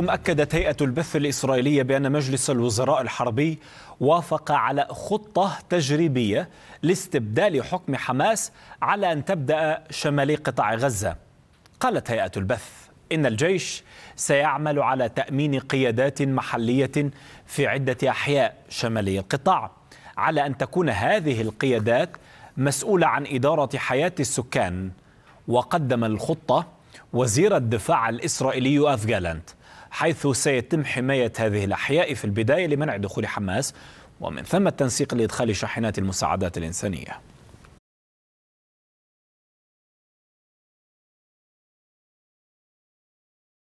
أكدت هيئة البث الإسرائيلية بأن مجلس الوزراء الحربي وافق على خطة تجريبية لاستبدال حكم حماس على أن تبدأ شمالي قطاع غزة. قالت هيئة البث إن الجيش سيعمل على تأمين قيادات محلية في عدة أحياء شمالي القطاع، على أن تكون هذه القيادات مسؤولة عن إدارة حياة السكان. وقدم الخطة وزير الدفاع الإسرائيلي أفغالانت حيث سيتم حماية هذه الأحياء في البداية لمنع دخول حماس ومن ثم التنسيق لإدخال شاحنات المساعدات الإنسانية